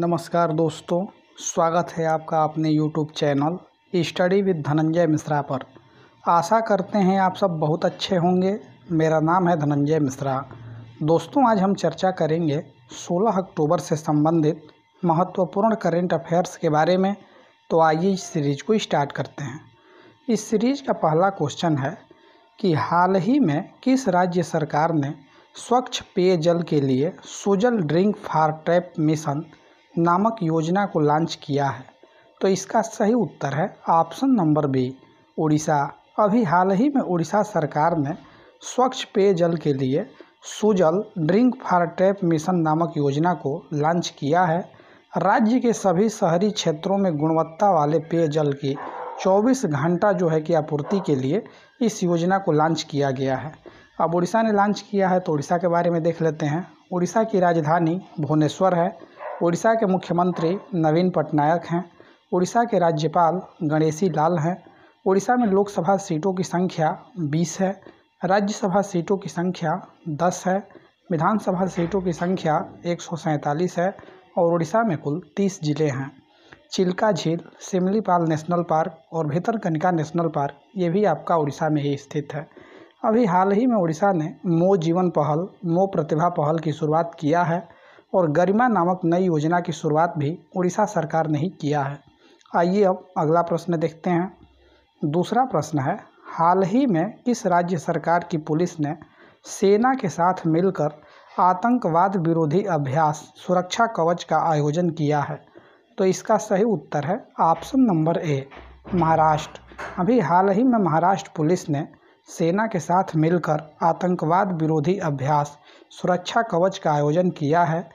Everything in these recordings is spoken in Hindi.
नमस्कार दोस्तों स्वागत है आपका अपने YouTube channel study with Dhananjay Mishra पर आशा करते हैं आप सब बहुत अच्छे होंगे मेरा नाम है धनंजय मिश्रा दोस्तों आज हम चर्चा करेंगे 16 अक्टूबर से संबंधित महत्वपूर्ण करेंट अफेयर्स के बारे में तो आइए इस सीरीज को स्टार्ट करते हैं इस सीरीज का पहला क्वेश्चन है कि हाल ही में किस राज्य सरकार ने स्वच्छ पेयजल के लिए Sujal drink for tap mission नामक योजना को लॉन्च किया है तो इसका सही उत्तर है ऑप्शन नंबर बी उड़ीसा अभी हाल ही में उड़ीसा सरकार ने स्वच्छ पेयजल के लिए Sujal drink for tap mission नामक योजना को लॉन्च किया है राज्य के सभी शहरी क्षेत्रों में गुणवत्ता वाले पेयजल की 24 घंटा जो है कि आपूर्ति के लिए इस योजना को लॉन्च किया गया है अब उड़ीसा ने लॉन्च किया है तो उड़ीसा के बारे में देख लेते हैं उड़ीसा की राजधानी भुवनेश्वर है उड़ीसा के मुख्यमंत्री नवीन पटनायक हैं उड़ीसा के राज्यपाल गणेशी लाल हैं उड़ीसा में लोकसभा सीटों की संख्या बीस है राज्यसभा सीटों की संख्या दस है विधानसभा सीटों की संख्या एक है और उड़ीसा में कुल तीस जिले हैं चिल्का झील सिमलीपाल नेशनल पार्क और भीतरकनिका नेशनल पार्क ये भी आपका उड़ीसा में ही स्थित है अभी हाल ही में उड़ीसा ने मो जीवन पहल मो प्रतिभा पहल की शुरुआत किया है और गरिमा नामक नई योजना की शुरुआत भी उड़ीसा सरकार ने ही किया है आइए अब अगला प्रश्न देखते हैं दूसरा प्रश्न है हाल ही में किस राज्य सरकार की पुलिस ने सेना के साथ मिलकर आतंकवाद विरोधी अभ्यास सुरक्षा कवच का आयोजन किया है तो इसका सही उत्तर है ऑप्शन नंबर ए महाराष्ट्र अभी हाल ही में महाराष्ट्र पुलिस ने सेना के साथ मिलकर आतंकवाद विरोधी अभ्यास सुरक्षा कवच का आयोजन किया है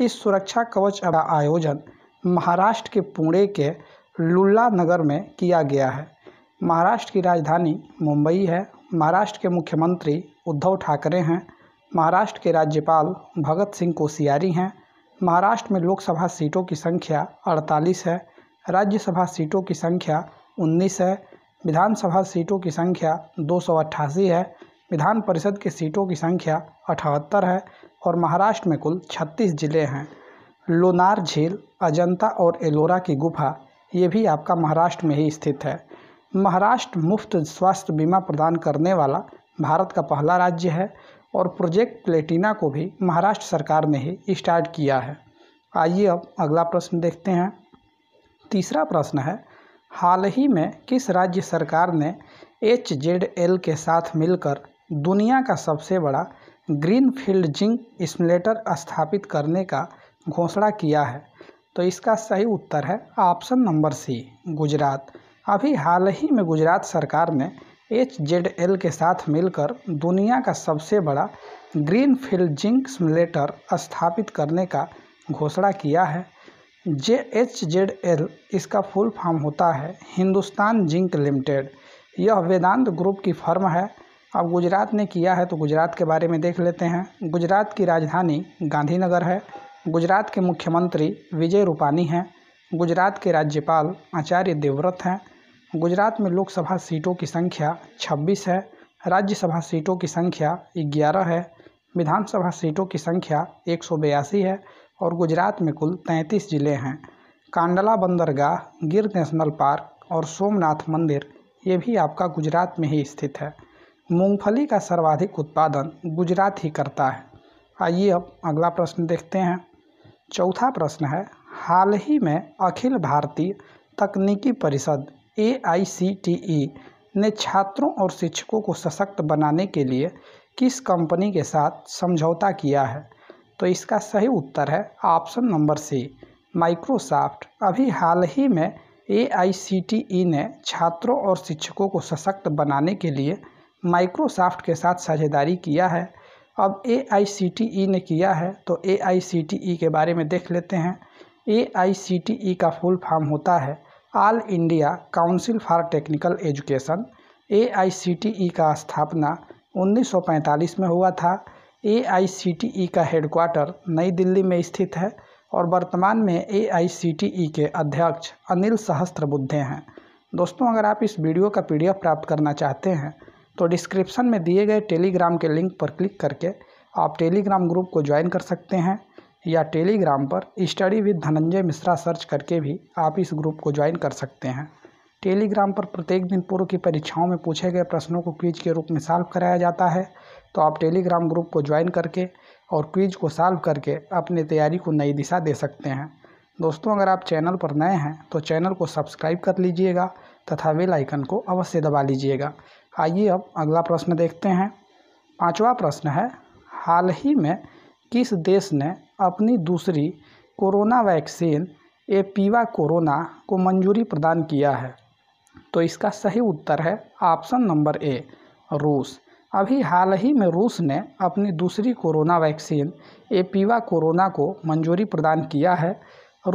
इस सुरक्षा कवच का आयोजन महाराष्ट्र के पुणे के लुल्ला नगर में किया गया है महाराष्ट्र की राजधानी मुंबई है महाराष्ट्र के मुख्यमंत्री उद्धव ठाकरे हैं महाराष्ट्र के राज्यपाल भगत सिंह कोश्यारी हैं महाराष्ट्र में लोकसभा सीटों की संख्या 48 है राज्यसभा सीटों की संख्या 19 है विधानसभा सीटों की संख्या दो है विधान परिषद की सीटों की संख्या अठहत्तर है और महाराष्ट्र में कुल छत्तीस ज़िले हैं लोनार झील अजंता और एलोरा की गुफा ये भी आपका महाराष्ट्र में ही स्थित है महाराष्ट्र मुफ्त स्वास्थ्य बीमा प्रदान करने वाला भारत का पहला राज्य है और प्रोजेक्ट प्लेटिना को भी महाराष्ट्र सरकार ने ही स्टार्ट किया है आइए अब अगला प्रश्न देखते हैं तीसरा प्रश्न है हाल ही में किस राज्य सरकार ने एच जेड एल के साथ मिलकर दुनिया का सबसे बड़ा ग्रीन फील्ड जिंक स्मलेटर स्थापित करने का घोषणा किया है तो इसका सही उत्तर है ऑप्शन नंबर सी गुजरात अभी हाल ही में गुजरात सरकार ने एच जेड एल के साथ मिलकर दुनिया का सबसे बड़ा ग्रीन फील्ड जिंक स्मलेटर स्थापित करने का घोषणा किया है जे एच जेड एल इसका फुल फॉर्म होता है हिंदुस्तान जिंक लिमिटेड यह वेदांत ग्रुप की फर्म है अब गुजरात ने किया है तो गुजरात के बारे में देख लेते हैं गुजरात की राजधानी गांधीनगर है गुजरात के मुख्यमंत्री विजय रूपानी हैं गुजरात के राज्यपाल आचार्य देवव्रत हैं गुजरात में लोकसभा सीटों की संख्या 26 है राज्यसभा सीटों की संख्या 11 है विधानसभा सीटों की संख्या एक है और गुजरात में कुल 33 ज़िले हैं कांडला बंदरगाह गिर नेशनल पार्क और सोमनाथ मंदिर ये भी आपका गुजरात में ही स्थित है मूंगफली का सर्वाधिक उत्पादन गुजरात ही करता है आइए अब अगला प्रश्न देखते हैं चौथा प्रश्न है हाल ही में अखिल भारतीय तकनीकी परिषद ए आई सी टी ई ने छात्रों और शिक्षकों को सशक्त बनाने के लिए किस कंपनी के साथ समझौता किया है तो इसका सही उत्तर है ऑप्शन नंबर सी माइक्रोसॉफ्ट अभी हाल ही में ए आई सी टी ई ने छात्रों और शिक्षकों को सशक्त बनाने के लिए माइक्रोसॉफ्ट के साथ साझेदारी किया है अब ए e ने किया है तो ए e के बारे में देख लेते हैं ए e का फुल फॉर्म होता है all India council for technical education A का स्थापना 1945 में हुआ था ए का हेडक्वार्टर नई दिल्ली में स्थित है और वर्तमान में ए के अध्यक्ष अनिल सहस्त्रबुद्धे हैं दोस्तों अगर आप इस वीडियो का पीडीएफ प्राप्त करना चाहते हैं तो डिस्क्रिप्शन में दिए गए टेलीग्राम के लिंक पर क्लिक करके आप टेलीग्राम ग्रुप को ज्वाइन कर सकते हैं या टेलीग्राम पर study with Dhananjay Mishra search करके भी आप इस ग्रुप को ज्वाइन कर सकते हैं टेलीग्राम पर प्रत्येक दिन पूर्व की परीक्षाओं में पूछे गए प्रश्नों को क्विज के रूप में सॉल्व कराया जाता है तो आप टेलीग्राम ग्रुप को ज्वाइन करके और क्विज को सॉल्व करके अपनी तैयारी को नई दिशा दे सकते हैं दोस्तों अगर आप चैनल पर नए हैं तो चैनल को सब्सक्राइब कर लीजिएगा तथा वेलाइकन आइकन को अवश्य दबा लीजिएगा आइए अब अगला प्रश्न देखते हैं पांचवा प्रश्न है हाल ही में किस देश ने अपनी दूसरी कोरोना वैक्सीन एपीवा कोरोना को मंजूरी प्रदान किया है तो इसका सही उत्तर है ऑप्शन नंबर ए रूस अभी हाल ही में रूस ने अपनी दूसरी कोरोना वैक्सीन एपीवा कोरोना को मंजूरी प्रदान किया है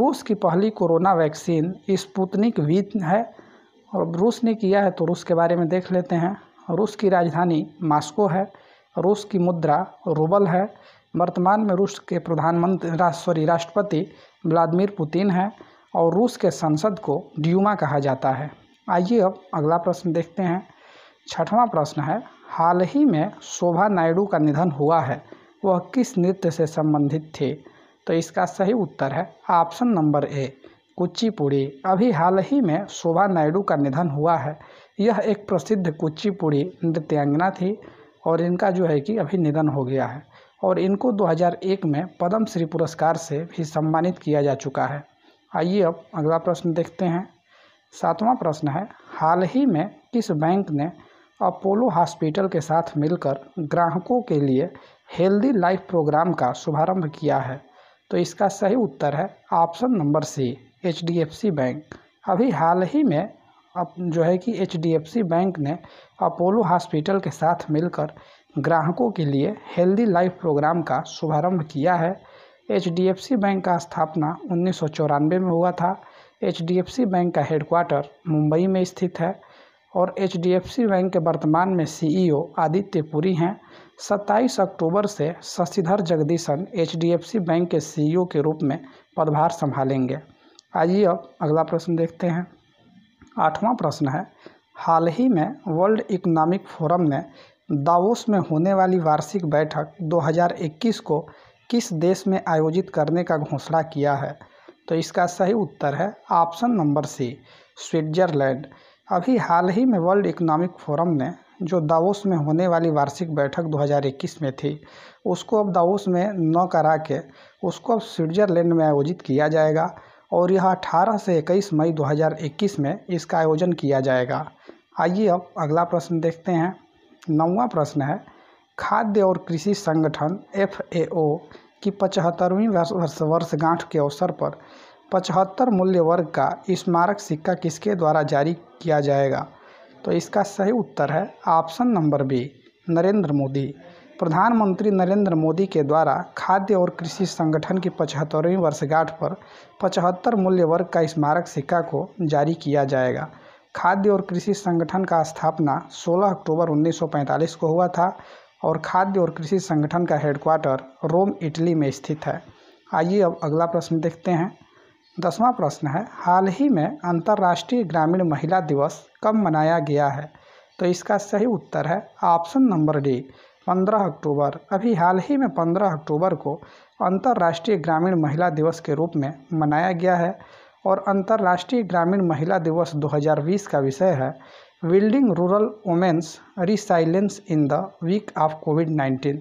रूस की पहली कोरोना वैक्सीन स्पुतनिक वी है और अब रूस ने किया है तो रूस के बारे में देख लेते हैं रूस की राजधानी मास्को है रूस की मुद्रा रूबल है वर्तमान में रूस के प्रधानमंत्री सॉरी राष्ट्रपति व्लादिमिर पुतिन हैं और रूस के संसद को ड्यूमा कहा जाता है आइए अब अगला प्रश्न देखते हैं छठवां प्रश्न है हाल ही में शोभा नायडू का निधन हुआ है वह किस नृत्य से संबंधित थे तो इसका सही उत्तर है ऑप्शन नंबर ए कुचिपुड़ी अभी हाल ही में शोभा नायडू का निधन हुआ है यह एक प्रसिद्ध कुचिपुड़ी नृत्यांगना थी और इनका जो है कि अभी निधन हो गया है और इनको 2001 में पद्म श्री पुरस्कार से भी सम्मानित किया जा चुका है आइए अब अगला प्रश्न देखते हैं सातवां प्रश्न है हाल ही में किस बैंक ने अपोलो हॉस्पिटल के साथ मिलकर ग्राहकों के लिए हेल्दी लाइफ प्रोग्राम का शुभारंभ किया है तो इसका सही उत्तर है option number C H bank अभी हाल ही में अब जो है कि एच बैंक ने अपोलो हॉस्पिटल के साथ मिलकर ग्राहकों के लिए हेल्दी लाइफ प्रोग्राम का शुभारंभ किया है एच बैंक का स्थापना उन्नीस में हुआ था एच बैंक का हेडक्वार्टर मुंबई में स्थित है और एच बैंक के वर्तमान में सीईओ आदित्य पुरी हैं 27 अक्टूबर से शशिधर जगदीशन एच बैंक के सीईओ के रूप में पदभार संभालेंगे आइए अब अगला प्रश्न देखते हैं आठवां प्रश्न है हाल ही में वर्ल्ड इकोनॉमिक फोरम ने दावोस में होने वाली वार्षिक बैठक 2021 को किस देश में आयोजित करने का घोषणा किया है तो इसका सही उत्तर है ऑप्शन नंबर सी स्विट्जरलैंड अभी हाल ही में वर्ल्ड इकोनॉमिक फोरम ने जो दावोस में होने वाली वार्षिक बैठक 2021 में थी उसको अब दावोस में न करा के उसको अब स्विट्जरलैंड में आयोजित किया जाएगा और यह अठारह से इक्कीस मई 2021 में इसका आयोजन किया जाएगा आइए अब अगला प्रश्न देखते हैं नौवा प्रश्न है खाद्य और कृषि संगठन एफ की पचहत्तरवीं वर्षगांठ के अवसर पर पचहत्तर मूल्य वर्ग का स्मारक सिक्का किसके द्वारा जारी किया जाएगा तो इसका सही उत्तर है option number B Narendra Modi प्रधानमंत्री नरेंद्र मोदी के द्वारा खाद्य और कृषि संगठन की पचहत्तरवीं वर्षगांठ पर पचहत्तर मूल्य वर्ग का स्मारक सिक्का को जारी किया जाएगा खाद्य और कृषि संगठन का स्थापना 16 अक्टूबर 1945 को हुआ था और खाद्य और कृषि संगठन का हेडक्वार्टर रोम इटली में स्थित है आइए अब अगला प्रश्न देखते हैं दसवां प्रश्न है हाल ही में अंतर्राष्ट्रीय ग्रामीण महिला दिवस कब मनाया गया है तो इसका सही उत्तर है ऑप्शन नंबर डी पंद्रह अक्टूबर अभी हाल ही में पंद्रह अक्टूबर को अंतर्राष्ट्रीय ग्रामीण महिला दिवस के रूप में मनाया गया है और अंतर्राष्ट्रीय ग्रामीण महिला दिवस 2020 का विषय है building rural women's resilience in the week of Covid 19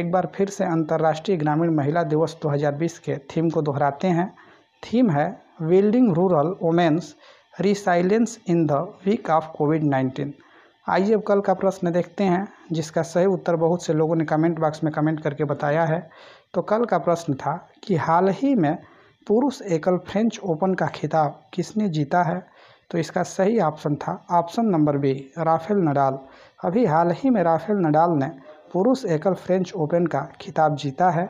एक बार फिर से अंतर्राष्ट्रीय ग्रामीण महिला दिवस 2020 के थीम को दोहराते हैं थीम है building rural women's resilience in the week of Covid 19 आइए अब कल का प्रश्न देखते हैं जिसका सही उत्तर बहुत से लोगों ने कमेंट बॉक्स में कमेंट करके बताया है तो कल का प्रश्न था कि हाल ही में पुरुष एकल फ्रेंच ओपन का खिताब किसने जीता है तो इसका सही ऑप्शन था option number B Rafael Nadal अभी हाल ही में राफेल नडाल ने पुरुष एकल फ्रेंच ओपन का खिताब जीता है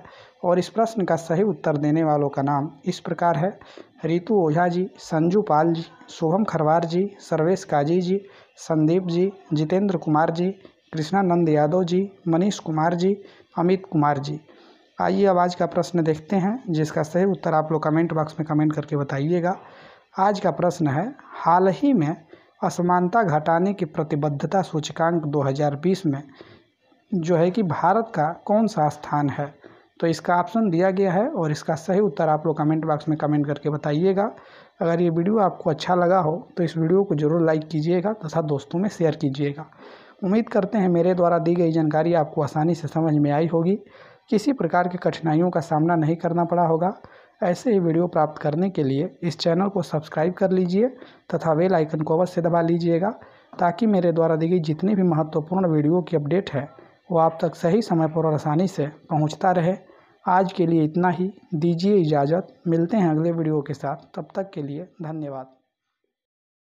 और इस प्रश्न का सही उत्तर देने वालों का नाम इस प्रकार है रितु ओझा जी संजू पाल जी शुभम खरवार जी सर्वेश काजी जी संदीप जी जितेंद्र कुमार जी कृष्णानंद यादव जी मनीष कुमार जी अमित कुमार जी आइए अब आज का प्रश्न देखते हैं जिसका सही उत्तर आप लोग कमेंट बॉक्स में कमेंट करके बताइएगा आज का प्रश्न है हाल ही में असमानता घटाने की प्रतिबद्धता सूचकांक 2020 में जो है कि भारत का कौन सा स्थान है तो इसका ऑप्शन दिया गया है और इसका सही उत्तर आप लोग कमेंट बॉक्स में कमेंट करके बताइएगा अगर ये वीडियो आपको अच्छा लगा हो तो इस वीडियो को ज़रूर लाइक कीजिएगा तथा दोस्तों में शेयर कीजिएगा उम्मीद करते हैं मेरे द्वारा दी गई जानकारी आपको आसानी से समझ में आई होगी किसी प्रकार की कठिनाइयों का सामना नहीं करना पड़ा होगा ऐसे ही वीडियो प्राप्त करने के लिए इस चैनल को सब्सक्राइब कर लीजिए तथा बेल आइकन को अवश्य दबा लीजिएगा ताकि मेरे द्वारा दी गई जितनी भी महत्वपूर्ण वीडियो की अपडेट है वो आप तक सही समय पर और आसानी से पहुंचता रहे आज के लिए इतना ही दीजिए इजाज़त मिलते हैं अगले वीडियो के साथ तब तक के लिए धन्यवाद